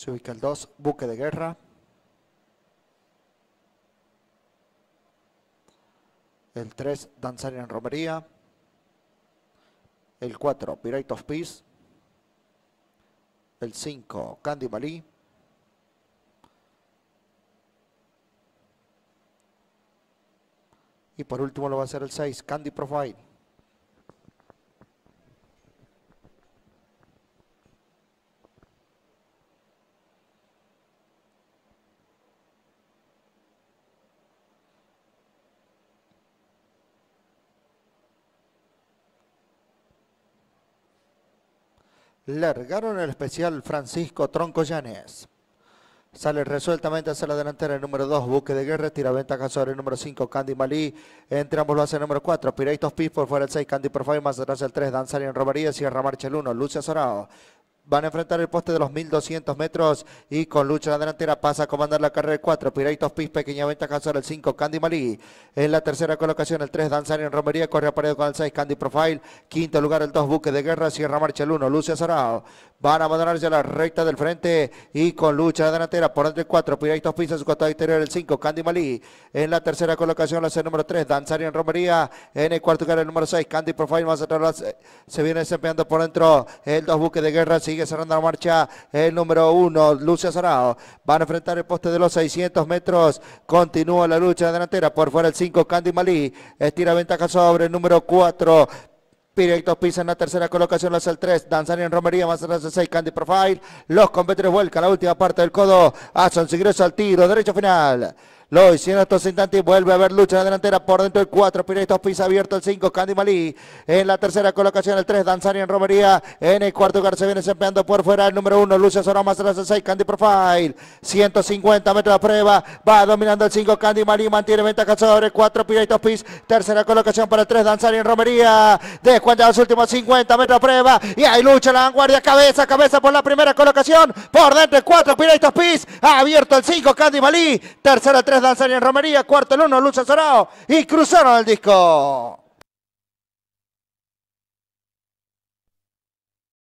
Se ubica el 2, buque de guerra. El 3, danzar en romería. El 4, Pirate of Peace. El 5, Candy Malí. Y por último lo va a hacer el 6, Candy Profile. Largaron el especial Francisco Tronco Llanes. Sale resueltamente hacia la delantera el número 2, Buque de Guerra, tira venta sobre el número 5, Candy Malí. Entre ambos lo hace el número 4, Pireitos Piz por fuera el 6, Candy Profile, más atrás el 3, Danzarian Robaría, cierra marcha el 1, Lucia Sorao. Van a enfrentar el poste de los 1200 metros y con lucha en la delantera pasa a comandar la carrera el 4. Piraitos Piz, pequeña ventaja sobre el 5. Candy Malí en la tercera colocación. El 3 Danzani en Romería, corre a pared con el 6. Candy Profile. Quinto lugar el 2 Buque de Guerra. ...cierra Marcha el 1. Lucia Sarao. Van a abandonarse a la recta del frente y con lucha en la delantera por dentro el 4. Piraitos Piz en su costado exterior el 5. Candy Malí en la tercera colocación. la el número 3. Danzani en Romería. En el cuarto lugar el número 6. Candy Profile más atrás se viene desempeñando por dentro el 2 Buque de Guerra. Sigue cerrando la marcha el número uno, Lucia Sarao. Van a enfrentar el poste de los 600 metros. Continúa la lucha delantera. Por fuera el 5, Candy Malí. Estira ventaja sobre el número 4. Directos pisa en la tercera colocación, los el 3, Danzani en Romería, más atrás el 6, Candy Profile, los competidores vuelcan la última parte del codo, son ingresa al tiro, derecho final. Lo hicieron estos instantes y vuelve a haber lucha en la delantera por dentro el 4. Piretos pisa abierto el 5. Candy Malí en la tercera colocación el 3. Danzari en romería. En el cuarto lugar se viene desempeando por fuera el número 1. Lucia Soroma tras el 6. Candy Profile. 150 metros de prueba. Va dominando el 5. Candy Malí mantiene ventaja sobre el 4. Piretos Piz. Tercera colocación para el 3. Danzari en romería. Descuenta los últimos 50 metros de prueba. Y hay lucha la vanguardia. Cabeza, cabeza por la primera colocación. Por dentro el 4. Piretos Piz. Abierto el 5. Candy Malí. Tercera 3. 3, en Romería, cuarto el 1, Lucha Sorao y cruzaron el disco.